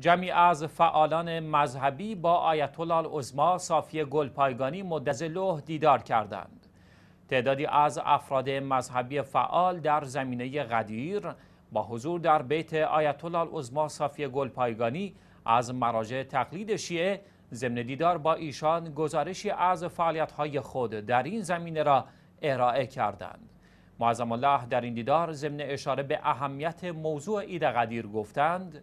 جمعی از فعالان مذهبی با آیت الله العظما صافی گلپایگانی مدزلوه دیدار کردند. تعدادی از افراد مذهبی فعال در زمینه قدیر با حضور در بیت آیت الله العظما صافی گلپایگانی از مراجع تقلید شیعه ضمن دیدار با ایشان گزارشی از فعالیت‌های خود در این زمینه را ارائه کردند. معظم الله در این دیدار ضمن اشاره به اهمیت موضوع عید قدیر گفتند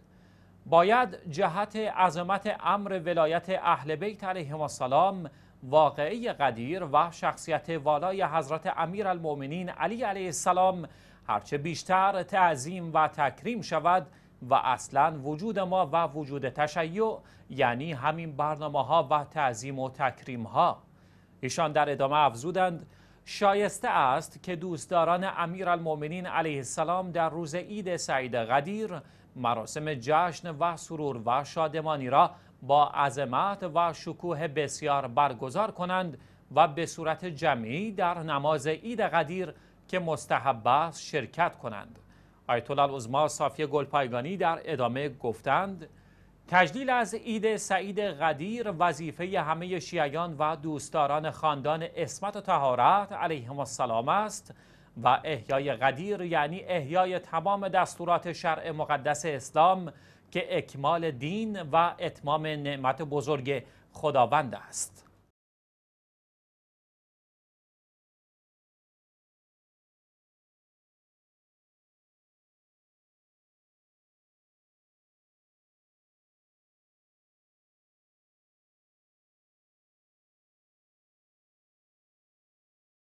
باید جهت عظمت امر ولایت اهل بیت علیهم السلام واقعی قدیر و شخصیت والای حضرت امیر علی علیه السلام هرچه بیشتر تعظیم و تکریم شود و اصلا وجود ما و وجود تشیع یعنی همین برنامه ها و تعظیم و تکریم ها ایشان در ادامه افزودند شایسته است که دوستداران امیرالمؤمنین علیه السلام در روز عید سعید قدیر مراسم جشن و سرور و شادمانی را با عظمت و شکوه بسیار برگزار کنند و به صورت جمعی در نماز عید قدیر که مستحب است شرکت کنند آیت الله العظما صافی گلپایگانی در ادامه گفتند تجلیل از عید سعید قدیر وظیفه همه شیعیان و دوستداران خاندان اسمت و تهارت علیهم السلام است و احیای قدیر یعنی احیای تمام دستورات شرع مقدس اسلام که اکمال دین و اتمام نعمت بزرگ خداوند است